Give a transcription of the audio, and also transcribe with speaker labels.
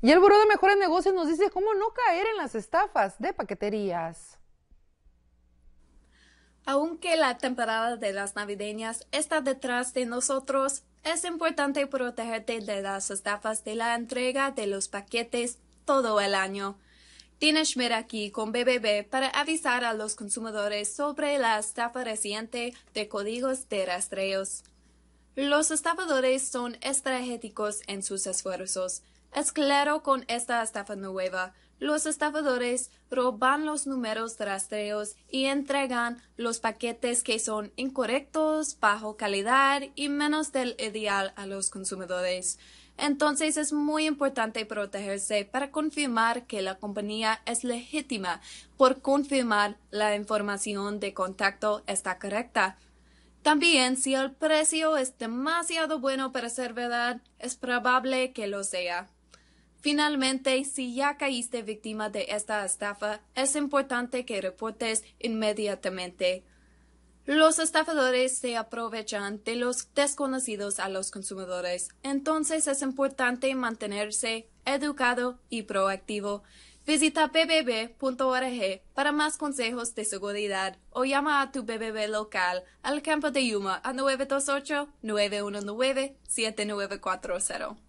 Speaker 1: Y el Buró de Mejores Negocios nos dice cómo no caer en las estafas de paqueterías. Aunque la temporada de las navideñas está detrás de nosotros, es importante protegerte de las estafas de la entrega de los paquetes todo el año. Tina Schmidt aquí con BBB para avisar a los consumidores sobre la estafa reciente de códigos de rastreos. Los estafadores son estratégicos en sus esfuerzos es claro con esta estafa nueva. Los estafadores roban los números de rastreos y entregan los paquetes que son incorrectos, bajo calidad y menos del ideal a los consumidores. Entonces es muy importante protegerse para confirmar que la compañía es legítima por confirmar la información de contacto está correcta. También, si el precio es demasiado bueno para ser verdad, es probable que lo sea. Finalmente, si ya caíste víctima de esta estafa, es importante que reportes inmediatamente. Los estafadores se aprovechan de los desconocidos a los consumidores, entonces es importante mantenerse educado y proactivo. Visita bbb.org para más consejos de seguridad o llama a tu BBB local al campo de Yuma a 928-919-7940.